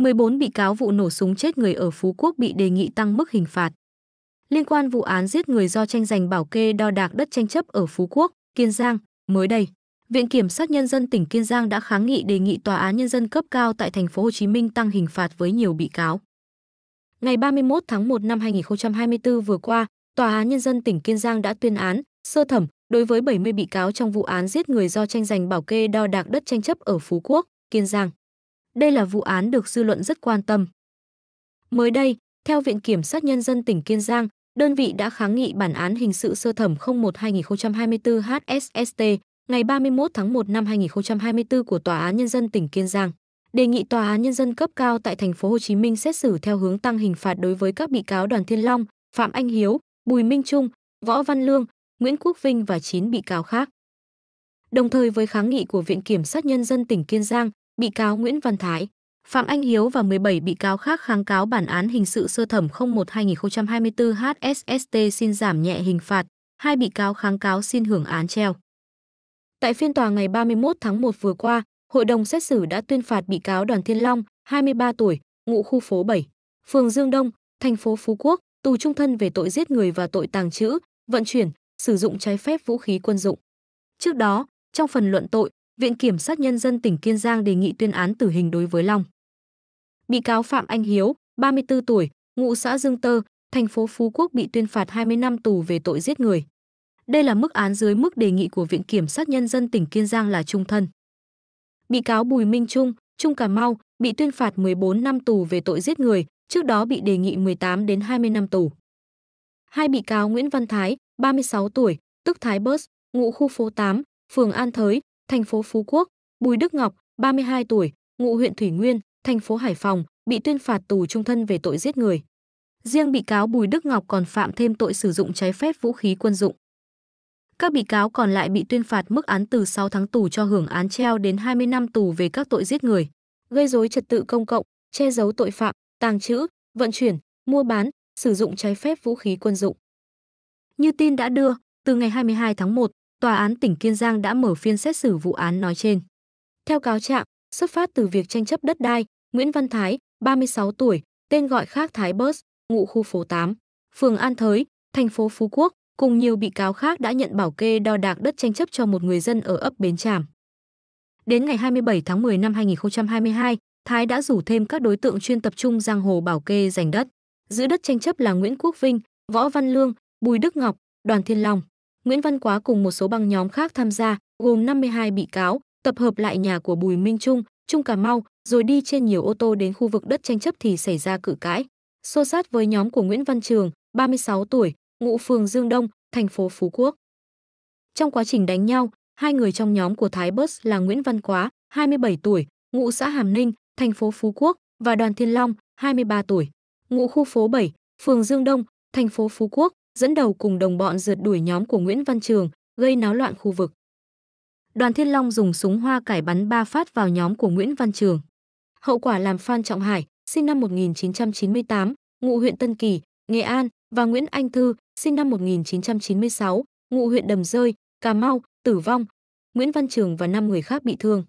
14 bị cáo vụ nổ súng chết người ở Phú Quốc bị đề nghị tăng mức hình phạt. Liên quan vụ án giết người do tranh giành bảo kê đo đạc đất tranh chấp ở Phú Quốc, Kiên Giang, mới đây, Viện kiểm sát nhân dân tỉnh Kiên Giang đã kháng nghị đề nghị tòa án nhân dân cấp cao tại thành phố Hồ Chí Minh tăng hình phạt với nhiều bị cáo. Ngày 31 tháng 1 năm 2024 vừa qua, tòa án nhân dân tỉnh Kiên Giang đã tuyên án sơ thẩm đối với 70 bị cáo trong vụ án giết người do tranh giành bảo kê đo đạc đất tranh chấp ở Phú Quốc, Kiên Giang. Đây là vụ án được dư luận rất quan tâm. Mới đây, theo Viện Kiểm sát Nhân dân tỉnh Kiên Giang, đơn vị đã kháng nghị bản án hình sự sơ thẩm 01-2024-HSST ngày 31 tháng 1 năm 2024 của Tòa án Nhân dân tỉnh Kiên Giang đề nghị tòa án nhân dân cấp cao tại thành phố Hồ Chí Minh xét xử theo hướng tăng hình phạt đối với các bị cáo Đoàn Thiên Long, Phạm Anh Hiếu, Bùi Minh Trung, Võ Văn Lương, Nguyễn Quốc Vinh và 9 bị cáo khác. Đồng thời với kháng nghị của Viện Kiểm sát Nhân dân tỉnh Kiên Giang, bị cáo Nguyễn Văn Thái, Phạm Anh Hiếu và 17 bị cáo khác kháng cáo bản án hình sự sơ thẩm 01-2024 HSST xin giảm nhẹ hình phạt, hai bị cáo kháng cáo xin hưởng án treo. Tại phiên tòa ngày 31 tháng 1 vừa qua, hội đồng xét xử đã tuyên phạt bị cáo Đoàn Thiên Long, 23 tuổi, ngụ khu phố 7, phường Dương Đông, thành phố Phú Quốc, tù trung thân về tội giết người và tội tàng trữ, vận chuyển, sử dụng trái phép vũ khí quân dụng. Trước đó, trong phần luận tội, Viện Kiểm sát Nhân dân tỉnh Kiên Giang đề nghị tuyên án tử hình đối với Long. Bị cáo Phạm Anh Hiếu, 34 tuổi, ngụ xã Dương Tơ, thành phố Phú Quốc bị tuyên phạt 20 năm tù về tội giết người. Đây là mức án dưới mức đề nghị của Viện Kiểm sát Nhân dân tỉnh Kiên Giang là trung thân. Bị cáo Bùi Minh Trung, Trung Cà Mau, bị tuyên phạt 14 năm tù về tội giết người, trước đó bị đề nghị 18 đến 20 năm tù. Hai bị cáo Nguyễn Văn Thái, 36 tuổi, tức Thái Bớt, ngụ khu phố 8, phường An Thới, thành phố Phú Quốc, Bùi Đức Ngọc, 32 tuổi, ngụ huyện Thủy Nguyên, thành phố Hải Phòng, bị tuyên phạt tù trung thân về tội giết người. Riêng bị cáo Bùi Đức Ngọc còn phạm thêm tội sử dụng trái phép vũ khí quân dụng. Các bị cáo còn lại bị tuyên phạt mức án từ 6 tháng tù cho hưởng án treo đến 20 năm tù về các tội giết người, gây rối trật tự công cộng, che giấu tội phạm, tàng trữ, vận chuyển, mua bán, sử dụng trái phép vũ khí quân dụng. Như tin đã đưa, từ ngày 22 tháng 1, Tòa án tỉnh Kiên Giang đã mở phiên xét xử vụ án nói trên. Theo cáo trạng, xuất phát từ việc tranh chấp đất đai, Nguyễn Văn Thái, 36 tuổi, tên gọi khác Thái Bớt, ngụ khu phố 8, phường An Thới, thành phố Phú Quốc, cùng nhiều bị cáo khác đã nhận bảo kê đo đạc đất tranh chấp cho một người dân ở ấp Bến Tràm. Đến ngày 27 tháng 10 năm 2022, Thái đã rủ thêm các đối tượng chuyên tập trung giang hồ bảo kê giành đất. Giữ đất tranh chấp là Nguyễn Quốc Vinh, Võ Văn Lương, Bùi Đức Ngọc, Đoàn Thiên Long. Nguyễn Văn Quá cùng một số băng nhóm khác tham gia, gồm 52 bị cáo, tập hợp lại nhà của Bùi Minh Trung, Trung Cà Mau, rồi đi trên nhiều ô tô đến khu vực đất tranh chấp thì xảy ra cự cãi. Xô sát với nhóm của Nguyễn Văn Trường, 36 tuổi, ngụ phường Dương Đông, thành phố Phú Quốc. Trong quá trình đánh nhau, hai người trong nhóm của Thái Bớt là Nguyễn Văn Quá, 27 tuổi, ngụ xã Hàm Ninh, thành phố Phú Quốc và Đoàn Thiên Long, 23 tuổi, ngụ khu phố 7, phường Dương Đông, thành phố Phú Quốc dẫn đầu cùng đồng bọn rượt đuổi nhóm của Nguyễn Văn Trường, gây náo loạn khu vực. Đoàn Thiên Long dùng súng hoa cải bắn ba phát vào nhóm của Nguyễn Văn Trường. Hậu quả làm Phan Trọng Hải, sinh năm 1998, ngụ huyện Tân Kỳ, Nghệ An và Nguyễn Anh Thư, sinh năm 1996, ngụ huyện Đầm Rơi, Cà Mau, tử vong. Nguyễn Văn Trường và 5 người khác bị thương.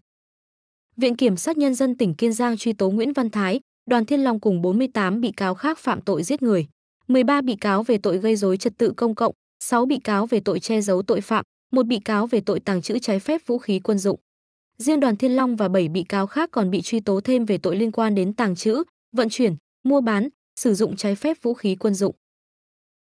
Viện Kiểm sát Nhân dân tỉnh Kiên Giang truy tố Nguyễn Văn Thái, Đoàn Thiên Long cùng 48 bị cáo khác phạm tội giết người. 13 bị cáo về tội gây dối trật tự công cộng, 6 bị cáo về tội che giấu tội phạm, một bị cáo về tội tàng trữ trái phép vũ khí quân dụng. Riêng Đoàn Thiên Long và 7 bị cáo khác còn bị truy tố thêm về tội liên quan đến tàng trữ, vận chuyển, mua bán, sử dụng trái phép vũ khí quân dụng.